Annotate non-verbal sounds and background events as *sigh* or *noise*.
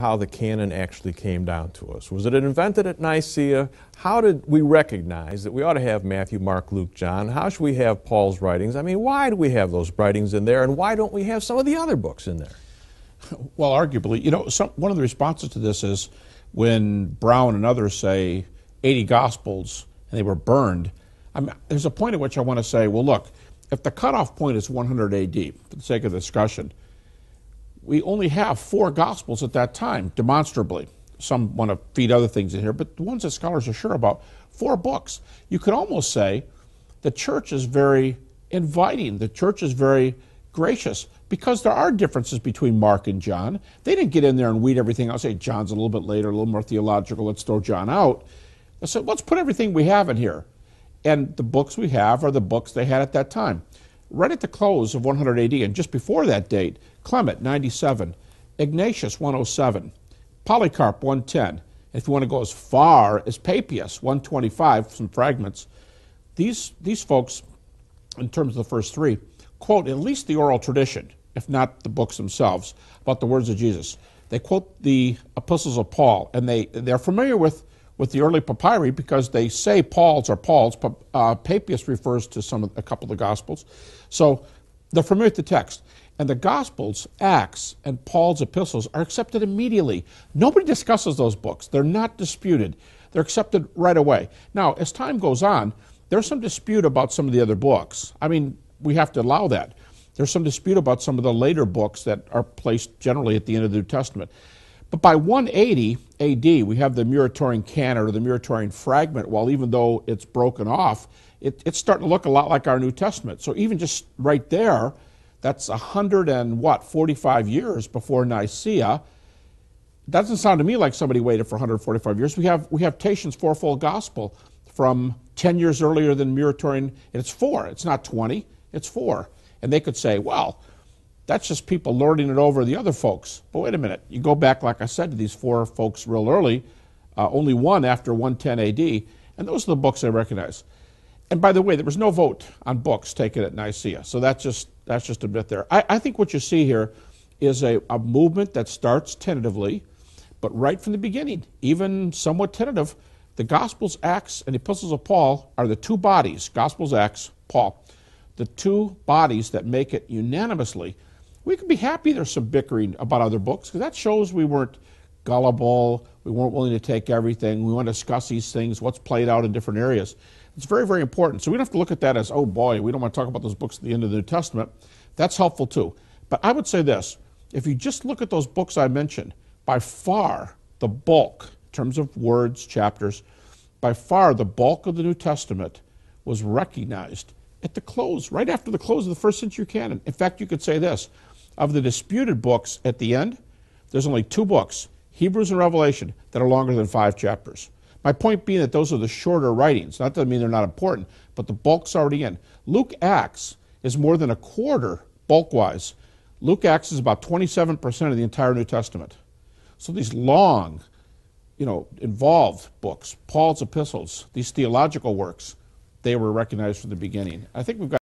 how the canon actually came down to us. Was it invented at Nicaea? How did we recognize that we ought to have Matthew, Mark, Luke, John? How should we have Paul's writings? I mean, why do we have those writings in there, and why don't we have some of the other books in there? *laughs* Well, arguably, you know, some, one of the responses to this is when Brown and others say 80 Gospels and they were burned. I there's a point at which I want to say, well, look, if the cutoff point is 100 AD, for the sake of discussion, we only have four Gospels at that time, demonstrably. Some want to feed other things in here, but the ones that scholars are sure about, four books. You could almost say the church is very inviting, the church is very gracious because there are differences between Mark and John. They didn't get in there and weed everything out, say John's a little bit later, a little more theological, let's throw John out. So said, let's put everything we have in here. And the books we have are the books they had at that time. Right at the close of 100 AD and just before that date, Clement, 97, Ignatius, 107, Polycarp, 110. If you want to go as far as Papias, 125, some fragments, these, these folks, in terms of the first three, quote at least the oral tradition, if not the books themselves, about the words of Jesus. They quote the epistles of Paul, and they, they're familiar with with the early papyri because they say Paul's or Paul's. Uh, Papias refers to some of, a couple of the Gospels. So they're familiar with the text. And the Gospels, Acts, and Paul's epistles are accepted immediately. Nobody discusses those books. They're not disputed. They're accepted right away. Now, as time goes on, there's some dispute about some of the other books. I mean, we have to allow that. There's some dispute about some of the later books that are placed generally at the end of the New Testament. But by 180 AD, we have the Muratorian canon or the Muratorian fragment. While well, even though it's broken off, it, it's starting to look a lot like our New Testament. So even just right there, that's 100 and what, 45 years before Nicaea. Doesn't sound to me like somebody waited for 145 years. We have, we have Tatian's fourfold gospel from 10 years earlier than Muratorian, and it's four. It's not 20, it's four. And they could say, well, that's just people lording it over the other folks. But wait a minute. You go back, like I said, to these four folks real early, uh, only one after 110 AD, and those are the books I recognize. And by the way, there was no vote on books taken at Nicaea, so that's just, that's just a bit there. I, I think what you see here is a, a movement that starts tentatively, but right from the beginning, even somewhat tentative, the Gospels, Acts, and Epistles of Paul are the two bodies, Gospels, Acts, Paul, the two bodies that make it unanimously we can be happy there's some bickering about other books because that shows we weren't gullible, we weren't willing to take everything, we want to discuss these things, what's played out in different areas. It's very, very important. So we don't have to look at that as, oh boy, we don't want to talk about those books at the end of the New Testament. That's helpful too. But I would say this if you just look at those books I mentioned, by far the bulk, in terms of words, chapters, by far the bulk of the New Testament was recognized at the close, right after the close of the first century canon. In fact, you could say this of the disputed books at the end, there's only two books, Hebrews and Revelation, that are longer than five chapters. My point being that those are the shorter writings. Not that I mean they're not important, but the bulk's already in. Luke Acts is more than a quarter bulk wise. Luke Acts is about 27% of the entire New Testament. So these long, you know, involved books, Paul's epistles, these theological works, they were recognized from the beginning. I think we've got